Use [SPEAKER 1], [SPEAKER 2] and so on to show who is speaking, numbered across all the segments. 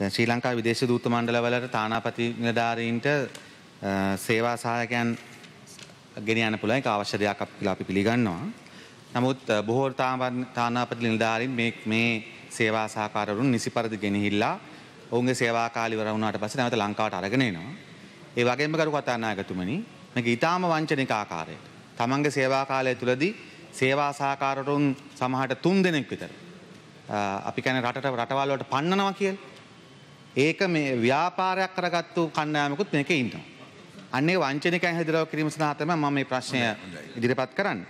[SPEAKER 1] දැන් ශ්‍රී ලංකා විදේශ දූත මණ්ඩලවලට තානාපති නිලධාරීන්ට සේවා සහායකයන් ගෙන යන්න පුළුවන් ඒක අවශ්‍ය දෙයක් කියලා අපි පිළිගන්නවා. නමුත් බොහෝ තානාපති නිලධාරීන් මේ මේ සේවා සහකාරවරුන් නිසි පරිදි ගෙනහිල්ලා ඔවුන්ගේ සේවා කාලය ඉවර වුණාට පස්සේ නැවත ලංකාවට අරගෙන එනවා. ඒ වගේම කරු කතානායකතුමනි මේක ඊටාම වංචනික ආකාරයට. තමන්ගේ සේවා කාලය තුලදී සේවා සහකාරවරුන් සමහරට 3 දෙනෙක් විතර අපි කියන්නේ රටට රටවල් වලට පන්නනවා කියලා ඒක මේ ව්‍යාපාරයක් කරගත්තු කණ්ඩායමකුත් මේක ඉන්නවා. අන්නේ වංචනිකයන් හැදිරව කිරීම සඳහා තමයි මම මේ ප්‍රශ්නය ඉදිරිපත් කරන්නේ.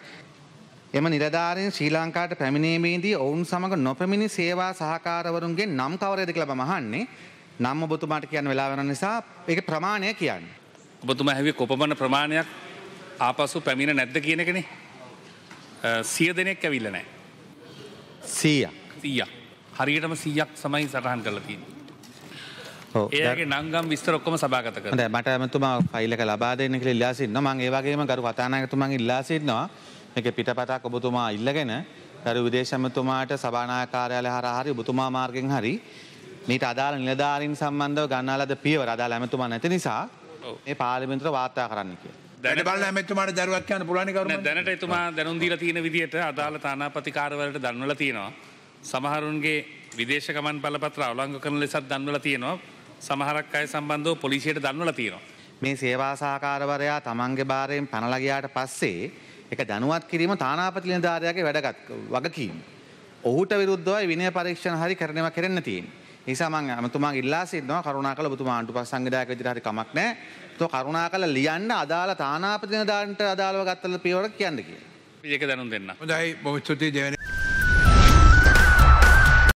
[SPEAKER 1] එම නිලධාරීන් ශ්‍රී ලංකාවට පැමිණීමේදී ඔවුන් සමග නොපැමිණි සේවා සහකාරවරුන්ගේ නම් කවරේද කියලා මම අහන්නේ. නම් ඔබතුමාට කියන්න වෙලාව වෙන නිසා ඒකේ ප්‍රමාණය කියන්න.
[SPEAKER 2] ඔබතුමා හැවි කොපමණ ප්‍රමාණයක් ආපසු පැමිණ නැද්ද කියන එකනේ. සිය දෙනෙක් ඇවිල්ල නෑ. සීයක් සීයක් හරියටම සීයක් සමයි සටහන් කරලා තියෙන්නේ. ඒගේ නංගම්
[SPEAKER 1] විස්තරක්කොම සභාගත කර මට ඇමතුමා ෆයිලක ලබා දෙන්නක ඉල්ලාසින්න මං ඒවාගේම ගරු කතානාගතුමන් ඉල්ලාසින්නවා එක පිටපතා ඔබතුමා ඉල්ලගෙන ගරු විදේශමතුමාට සභානාකාරයාල හරහරි ඔබතුමා මාර්ගෙන් හරි මීට අදාළ නිලධාරින් සම්බන්ධව ගන්නාලද පියව රදාල ඇමතුමා නැති නිසා ඒ පාලිමින්ත්‍ර වාර්තා කරන්න කිය. දැන බල ඇමතුමාට දරුවක් යන පුලනිකරු
[SPEAKER 2] දැනට එතුමා දැනුන්දීල තියෙන විදිහට අදාළ තානාපතිකාරවලට දන්වල තියෙනවා. සමහරුන්ගේ විදේශකමන් පලපත්‍ර අවලංග කරන ලෙසත් දන්වල තියෙනවා සමහරක් අය සම්බන්ධව පොලිසියට දන්නල තියෙනවා.
[SPEAKER 1] මේ සේවාසාකාරවරයා තමන්ගේ භාරයෙන් පැනලගයාට පස්සේ එක දැනුවත් කිරීම තානාපතිලින ධාරයාගේ වැඩගත් වගකීම. ඔහුට විරුද්ධවයි විනය පරීක්ෂණ හරි කරනවා කරන්න තියෙන්. නිසාමන් ඇමතුමා ඉල්ලා සිදනවා කරුණා කළ බතුමා අන්ටු පස් සංගදායක විදිහට හරි කමක් නැහැ. તો කරුණා කළ ලියන්න අදාළ තානාපතිලින දාරන්ට අදාළව ගත්තල පියවරක් කියන්න කියලා.
[SPEAKER 2] ඒක දැනුම් දෙන්න. හොඳයි බොහොම ස්තුතියි